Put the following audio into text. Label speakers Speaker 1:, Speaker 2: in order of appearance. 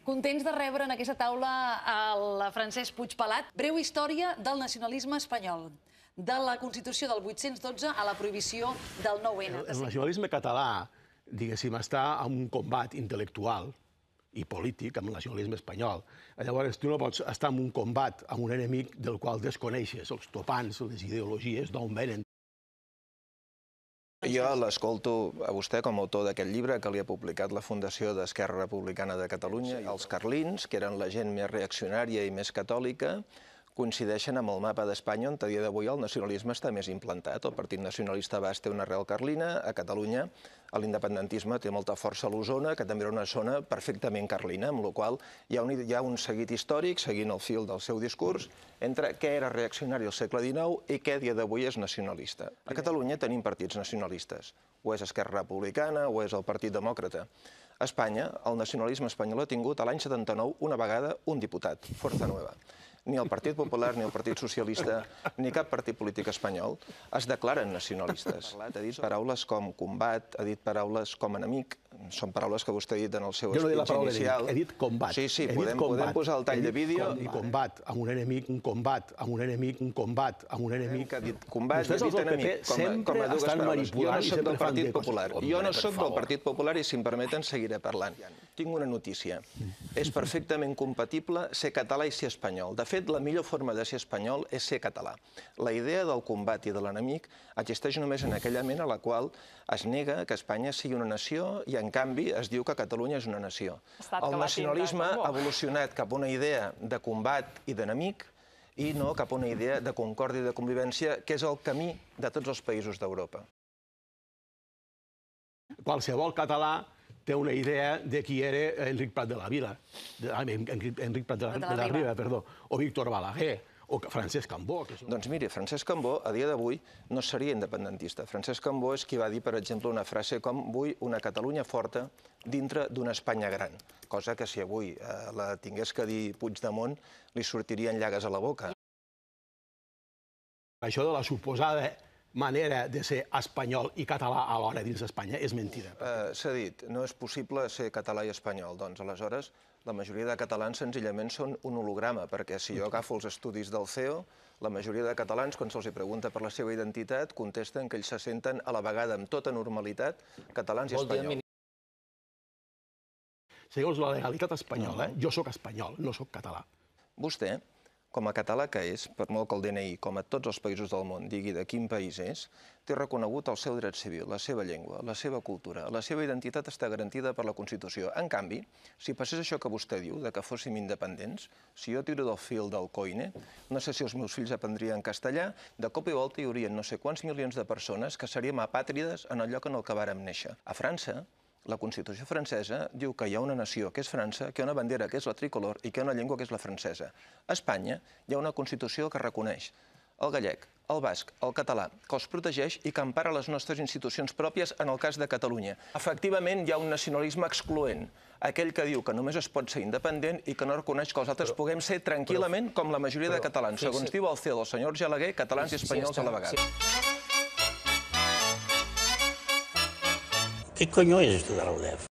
Speaker 1: Contents de rebre en aquesta taula el Francesc Puigpelat. Breu història del nacionalisme espanyol de la Constitució del 812 a la prohibició del 9-N. El, el
Speaker 2: nacionalisme català, diguéssim, està en un combat intel·lectual i polític amb el nacionalisme espanyol. Llavors, tu no pots estar en un combat amb un enemic del qual desconeixes els topants, les ideologies, d'on venen.
Speaker 1: Jo l'escolto a vostè com a autor d'aquest llibre que li ha publicat la Fundació d'Esquerra Republicana de Catalunya. Els carlins, que eren la gent més reaccionària i més catòlica, coincideixen amb el mapa d'Espanya on a dia d'avui el nacionalisme està més implantat. El Partit Nacionalista Basc té una arrel carlina, a Catalunya l'independentisme té molta força a l'Osona, que també era una zona perfectament carlina, amb la qual hi ha, un, hi ha un seguit històric, seguint el fil del seu discurs, entre què era reaccionari al segle XIX i què dia d'avui és nacionalista. A Catalunya tenim partits nacionalistes. O és Esquerra Republicana, o és el Partit Demòcrata. A Espanya, el nacionalisme espanyol ha tingut a l'any 79 una vegada un diputat, Forza Nueva ni el Partit Popular, ni el Partit Socialista, ni cap partit polític espanyol es declaren nacionalistes. Ha dit paraules com combat, ha dit dit paraules com enemic, són paraules que vostè ha dit en el seu jo no he dit la paraula inicial. he dit combat. Sí, sí, podem, posar el tall de vídeo. He
Speaker 2: I combat, amb un enemic, un combat, amb un enemic, un combat, amb un enemic... Que ha dit combat, Vostès, he dit enemic, com, a, com a dues paraules. Jo no soc del Partit Popular. Jo no sóc del
Speaker 1: Partit Popular i, si em permeten, seguiré parlant tinc una notícia. És perfectament compatible ser català i ser espanyol. De fet, la millor forma de ser espanyol és ser català. La idea del combat i de l'enemic existeix només en aquella ment a la qual es nega que Espanya sigui una nació i, en canvi, es diu que Catalunya és una nació. El nacionalisme ha evolucionat cap a una idea de combat i d'enemic, i no cap a una idea de concòrdia i de convivència, que és el camí de tots els països d'Europa.
Speaker 2: Qualsevol català té una idea de qui era Enric Prat de la Vila,
Speaker 1: ah, Enric, Enric Prat de la, de la, Riba, perdó, o Víctor Balaguer, o Francesc Cambó. Que és... Doncs mire, Francesc Cambó, a dia d'avui, no seria independentista. Francesc Cambó és qui va dir, per exemple, una frase com «Vull una Catalunya forta dintre d'una Espanya gran», cosa que si avui eh, la tingués que dir Puigdemont, li sortirien llagues a la boca.
Speaker 2: Això de la suposada manera de ser espanyol i català alhora dins d'Espanya és mentida.
Speaker 1: Uh, S'ha dit, no és possible ser català i espanyol. Doncs aleshores la majoria de catalans senzillament són un holograma, perquè si jo agafo els estudis del CEO, la majoria de catalans, quan se'ls pregunta per la seva identitat, contesten que ells se senten a la vegada amb tota normalitat catalans i espanyols.
Speaker 2: Segons la legalitat espanyola, jo sóc espanyol, no sóc català.
Speaker 1: Vostè com a català que és, per molt que el DNI, com a tots els països del món, digui de quin país és, té reconegut el seu dret civil, la seva llengua, la seva cultura, la seva identitat està garantida per la Constitució. En canvi, si passés això que vostè diu, de que fóssim independents, si jo tiro del fil del coine, no sé si els meus fills aprendrien castellà, de cop i volta hi haurien no sé quants milions de persones que seríem apàtrides en el lloc en el que vàrem néixer. A França, la Constitució francesa diu que hi ha una nació, que és França, que hi ha una bandera, que és la tricolor, i que hi ha una llengua, que és la francesa. A Espanya hi ha una Constitució que reconeix el gallec, el basc, el català, que els protegeix i que empara les nostres institucions pròpies en el cas de Catalunya. Efectivament, hi ha un nacionalisme excloent, aquell que diu que només es pot ser independent i que no reconeix que els altres però, puguem ser tranquil·lament però, com la majoria però, de catalans, segons diu el CEO, el senyor Gelaguer, catalans i espanyols a la vegada.
Speaker 2: que conhões de Leve.